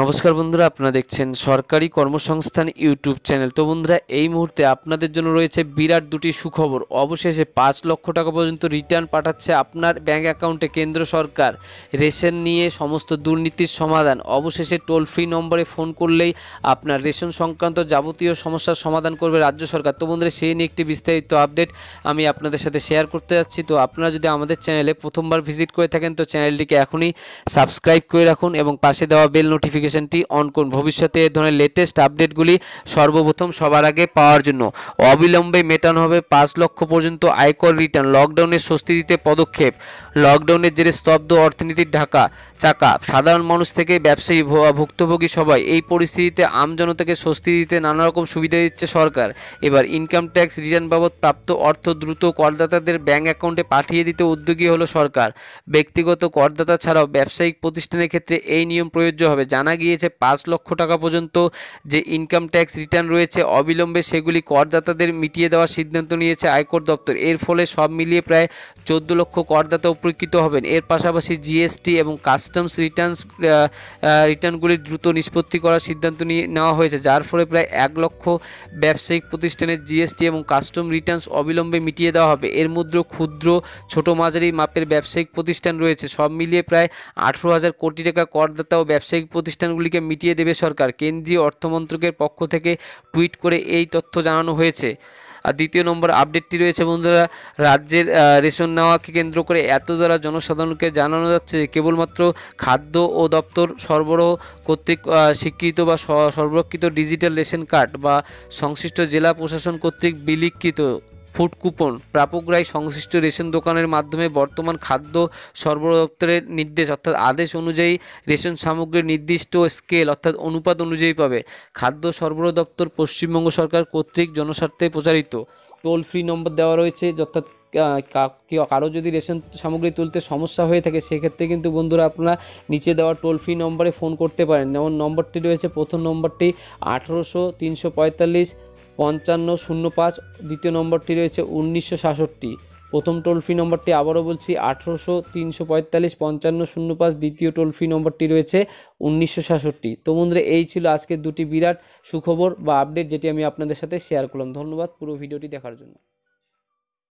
নমস্কার বন্ধুরা আপনারা দেখছেন সরকারি কর্মসংস্থান ইউটিউব চ্যানেল তো বন্ধুরা এই মুহূর্তে আপনাদের জন্য রয়েছে বিরাট দুটি সুখবর অবশেষে পাঁচ লক্ষ টাকা পর্যন্ত রিটার্ন পাঠাচ্ছে আপনার ব্যাঙ্ক অ্যাকাউন্টে কেন্দ্র সরকার রেশন নিয়ে সমস্ত দুর্নীতির সমাধান অবশেষে টোল ফ্রি নম্বরে ফোন করলেই আপনার রেশন সংক্রান্ত যাবতীয় সমস্যার সমাধান করবে রাজ্য সরকার তো বন্ধুরা সেই নিয়ে একটি বিস্তারিত আপডেট আমি আপনাদের সাথে শেয়ার করতে যাচ্ছি তো আপনারা যদি আমাদের চ্যানেলে প্রথমবার ভিজিট করে থাকেন তো চ্যানেলটিকে এখনই সাবস্ক্রাইব করে রাখুন এবং পাশে দেওয়া বেল নোটিফিকেশন নোটিফিকেশানটি অন করুন ভবিষ্যতে এ ধরনের লেটেস্ট আপডেটগুলি সর্বপ্রথম সবার আগে পাওয়ার জন্য অবিলম্বে মেটানো হবে পাঁচ লক্ষ পর্যন্ত আয়কর রিটার্ন লকডাউনের স্বস্তি দিতে পদক্ষেপ লকডাউনের জেরে স্তব্ধ অর্থনীতির ঢাকা চাকা সাধারণ মানুষ থেকে ব্যবসায়ী ভুক্তভোগী সবাই এই পরিস্থিতিতে আমজনতাকে স্বস্তি দিতে নানা রকম সুবিধা দিচ্ছে সরকার এবার ইনকাম ট্যাক্স রিটার্ন বাবদ প্রাপ্ত অর্থ দ্রুত করদাতাদের ব্যাঙ্ক অ্যাকাউন্টে পাঠিয়ে দিতে উদ্যোগী হলো সরকার ব্যক্তিগত করদাতা ছাড়াও ব্যবসায়িক প্রতিষ্ঠানের ক্ষেত্রে এই নিয়ম প্রযোজ্য হবে জানা গিয়েছে পাঁচ লক্ষ টাকা পর্যন্ত যে ইনকাম ট্যাক্স রিটার্ন রয়েছে অবিলম্বে সেগুলি করদাতাদের মিটিয়ে দেওয়ার সিদ্ধান্ত নিয়েছে আয়কর দপ্তর এর ফলে সব মিলিয়ে প্রায় চোদ্দ লক্ষ করদাতা উপকৃত হবেন এর পাশাপাশি জিএসটি এবং কাস্টমস রিটার্নস রিটার্নগুলি দ্রুত নিষ্পত্তি করার সিদ্ধান্ত নিয়ে নেওয়া হয়েছে যার ফলে প্রায় এক লক্ষ ব্যবসায়িক প্রতিষ্ঠানের জিএসটি এবং কাস্টম রিটার্নস অবিলম্বে মিটিয়ে দেওয়া হবে এর মধ্যে ক্ষুদ্র ছোট মাঝারি মাপের ব্যবসায়িক প্রতিষ্ঠান রয়েছে সব মিলিয়ে প্রায় আঠেরো হাজার কোটি টাকা করদাতা ও ব্যবসায়িক প্রতিষ্ঠান প্রতিষ্ঠানগুলিকে মিটিয়ে দেবে সরকার কেন্দ্রীয় অর্থমন্ত্রকের পক্ষ থেকে টুইট করে এই তথ্য জানানো হয়েছে আর দ্বিতীয় নম্বর আপডেটটি রয়েছে বন্ধুরা রাজ্যের রেশন নেওয়াকে কেন্দ্র করে এত দ্বারা জনসাধারণকে জানানো যাচ্ছে যে কেবলমাত্র খাদ্য ও দপ্তর সরবরাহ কর্তৃক স্বীকৃত বা সর্বরক্ষিত ডিজিটাল রেশন কার্ড বা সংশ্লিষ্ট জেলা প্রশাসন কর্তৃক বিলিক্ষিত ফুড কুপন প্রাপকরাই সংশ্লিষ্ট রেশন দোকানের মাধ্যমে বর্তমান খাদ্য দপ্তরের নির্দেশ অর্থাৎ আদেশ অনুযায়ী রেশন সামগ্রীর নির্দিষ্ট স্কেল অর্থাৎ অনুপাত অনুযায়ী পাবে খাদ্য সরবরাহ দপ্তর পশ্চিমবঙ্গ সরকার কর্তৃক জনস্বার্থে প্রচারিত টোল ফ্রি নম্বর দেওয়া রয়েছে অর্থাৎ কারো যদি রেশন সামগ্রী তুলতে সমস্যা হয়ে থাকে সেক্ষেত্রে কিন্তু বন্ধুরা আপনারা নিচে দেওয়া টোল ফ্রি নম্বরে ফোন করতে পারেন যেমন নম্বরটি রয়েছে প্রথম নম্বরটি আঠেরোশো তিনশো পঁয়তাল্লিশ পঞ্চান্ন শূন্য পাঁচ দ্বিতীয় নম্বরটি রয়েছে উনিশশো সাতষট্টি প্রথম টোল ফ্রি নম্বরটি আবারও বলছি আঠেরোশো তিনশো পঁয়তাল্লিশ পঞ্চান্ন শূন্য পাঁচ দ্বিতীয় টোল ফ্রি নম্বরটি রয়েছে উনিশশো সাতষট্টি তো বন্ধুরা এই ছিল আজকের দুটি বিরাট সুখবর বা আপডেট যেটি আমি আপনাদের সাথে শেয়ার করলাম ধন্যবাদ পুরো ভিডিওটি দেখার জন্য